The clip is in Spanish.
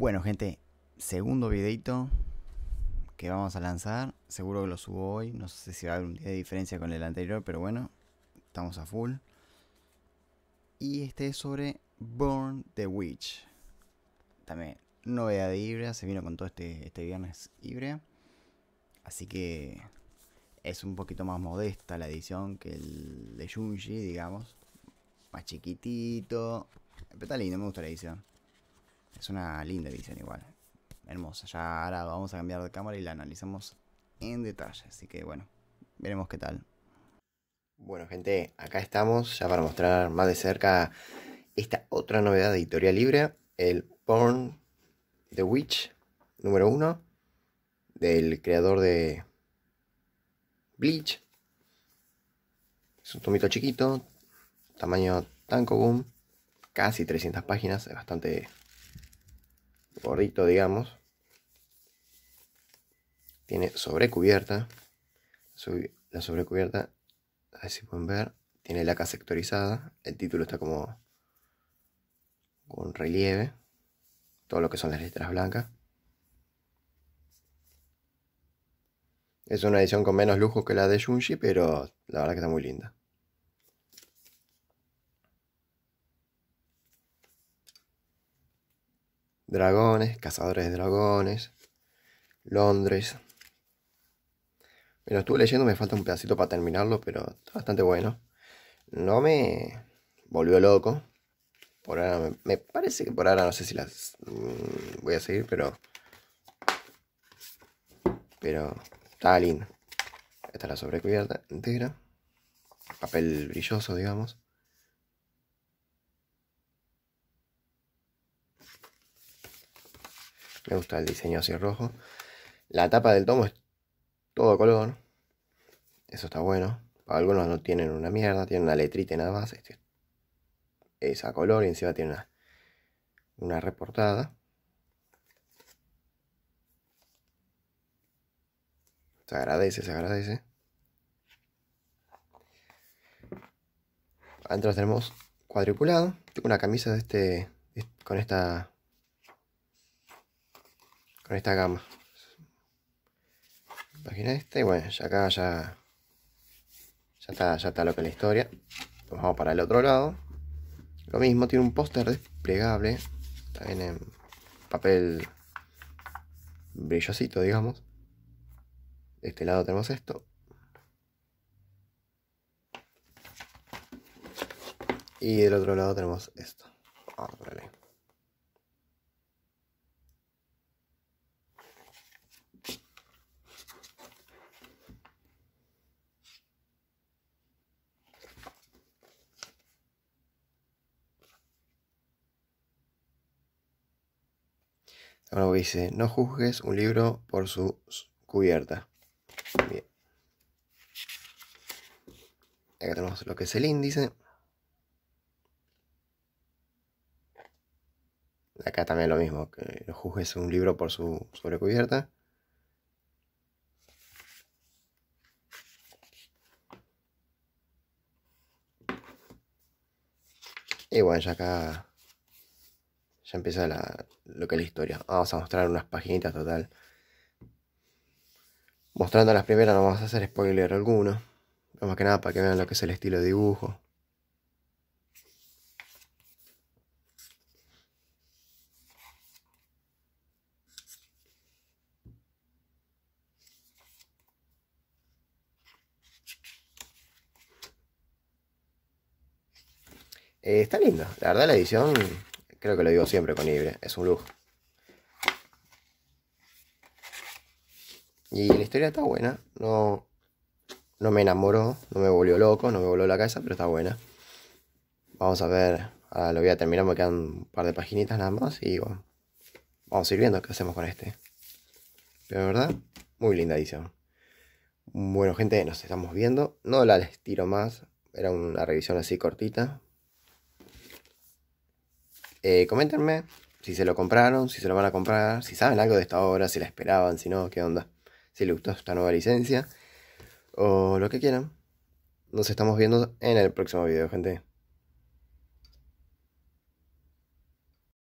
Bueno, gente, segundo videito que vamos a lanzar. Seguro que lo subo hoy. No sé si va a haber un día de diferencia con el anterior, pero bueno, estamos a full. Y este es sobre Born the Witch. También novedad de Ibrea, se vino con todo este, este viernes híbrida. Así que es un poquito más modesta la edición que el de Junji, digamos. Más chiquitito. Pero está lindo, me gusta la edición. Es una linda edición igual. Hermosa. Ya ahora vamos a cambiar de cámara y la analizamos en detalle. Así que bueno, veremos qué tal. Bueno gente, acá estamos ya para mostrar más de cerca esta otra novedad de Editorial Libre. El Porn The Witch número 1 del creador de Bleach. Es un tomito chiquito, tamaño Tanko Boom, casi 300 páginas, es bastante gordito, digamos. Tiene sobrecubierta. La sobrecubierta, a ver si pueden ver, tiene la laca sectorizada. El título está como con relieve. Todo lo que son las letras blancas. Es una edición con menos lujo que la de Junji, pero la verdad que está muy linda. dragones, cazadores de dragones, Londres. Me estuve leyendo, me falta un pedacito para terminarlo, pero está bastante bueno. No me volvió loco. Por ahora me, parece que por ahora no sé si las mm, voy a seguir, pero. Pero está lindo. Esta es la sobrecubierta entera. Papel brilloso, digamos. Me gusta el diseño así rojo. La tapa del tomo es todo color. Eso está bueno. Algunos no tienen una mierda, tienen una letrita nada más. Esa este color y encima tiene una, reportada. Se agradece, se agradece. Adentro tenemos cuadriculado. Tengo una camisa de este, con esta con esta gama página esta y bueno ya acá ya ya está, ya está lo que la historia vamos para el otro lado lo mismo tiene un póster desplegable también en papel brillosito digamos de este lado tenemos esto y del otro lado tenemos esto. ahí Ahora dice, no juzgues un libro por su cubierta. Bien. Acá tenemos lo que es el índice. Acá también lo mismo, que no juzgues un libro por su sobrecubierta. Y bueno, ya acá ya empieza lo que es la historia. Vamos a mostrar unas paginitas total. Mostrando las primeras no vamos a hacer spoiler alguno. Más que nada para que vean lo que es el estilo de dibujo. Eh, está lindo, la verdad la edición Creo que lo digo siempre con Ibre, ¿eh? es un lujo. Y la historia está buena, no, no me enamoró, no me volvió loco, no me voló la cabeza, pero está buena. Vamos a ver, ahora lo voy a terminar, me quedan un par de paginitas nada más y bueno, vamos a ir viendo qué hacemos con este. Pero de verdad, muy linda edición. Bueno, gente, nos estamos viendo. No la les tiro más. Era una revisión así cortita. Eh, coméntenme si se lo compraron, si se lo van a comprar, si saben algo de esta obra, si la esperaban, si no, qué onda. Si les gustó esta nueva licencia o lo que quieran. Nos estamos viendo en el próximo video, gente.